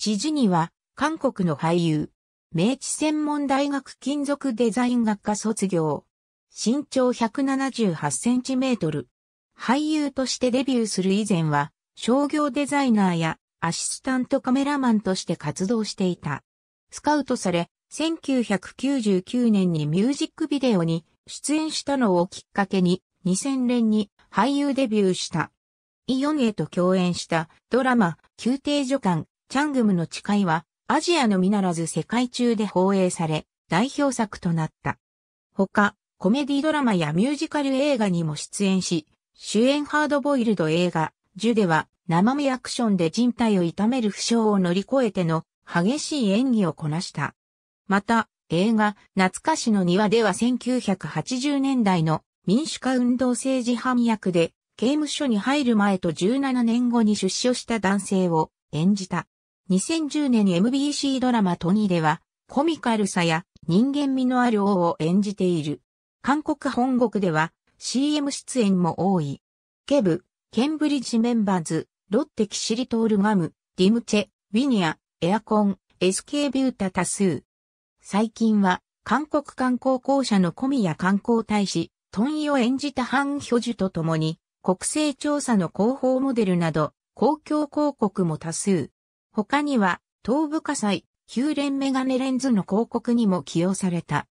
知事には、韓国の俳優、明治専門大学金属デザイン学科卒業。身長178センチメートル。俳優としてデビューする以前は、商業デザイナーやアシスタントカメラマンとして活動していた。スカウトされ、1999年にミュージックビデオに出演したのをきっかけに、2000年に俳優デビューした。イ・ヨンへと共演したドラマ、宮廷女官チャングムの誓いは、アジアのみならず世界中で放映され、代表作となった。他、コメディドラマやミュージカル映画にも出演し、主演ハードボイルド映画、ジュでは、生身アクションで人体を痛める負傷を乗り越えての激しい演技をこなした。また、映画、懐かしの庭では1980年代の民主化運動政治犯役で、刑務所に入る前と17年後に出所した男性を演じた。2010年 MBC ドラマトニーでは、コミカルさや人間味のある王を演じている。韓国本国では CM 出演も多い。ケブ、ケンブリッジメンバーズ、ロッテキシリトールガム、ディムチェ、ウィニア、エアコン、SK ビュータ多数。最近は、韓国観光公社のコミや観光大使、トンイを演じたハン・ヒョジュと共に、国勢調査の広報モデルなど、公共広告も多数。他には、東部火災、ヒューレンメガネレンズの広告にも起用された。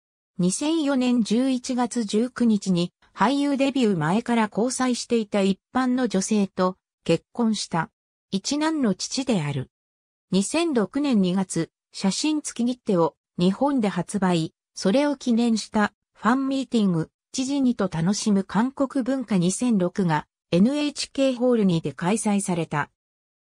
2004年11月19日に俳優デビュー前から交際していた一般の女性と結婚した。一男の父である。2006年2月、写真付き切手を日本で発売、それを記念したファンミーティング、知事にと楽しむ韓国文化2006が NHK ホールにて開催された。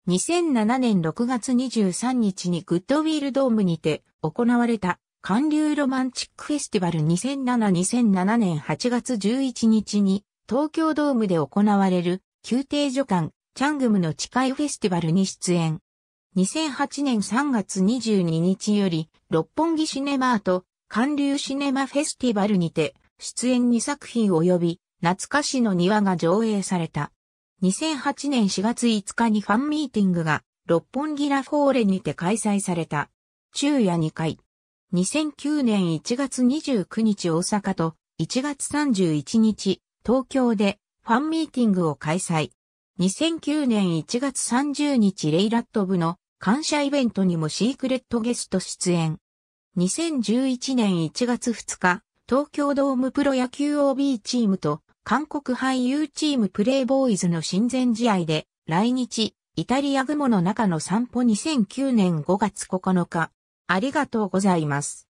2007年6月23日にグッドウィールドームにて行われた韓流ロマンチックフェスティバル2007-2007年8月11日に東京ドームで行われる宮廷女官チャングムの誓いフェスティバルに出演。2008年3月22日より六本木シネマート韓流シネマフェスティバルにて出演2作品及び懐かしの庭が上映された。2008年4月5日にファンミーティングが六本木ラフォーレにて開催された。昼夜2回。2009年1月29日大阪と1月31日東京でファンミーティングを開催。2009年1月30日レイラット部の感謝イベントにもシークレットゲスト出演。2011年1月2日、東京ドームプロ野球 OB チームと韓国俳優チームプレイボーイズの親善試合で来日、イタリア雲の中の散歩2009年5月9日。ありがとうございます。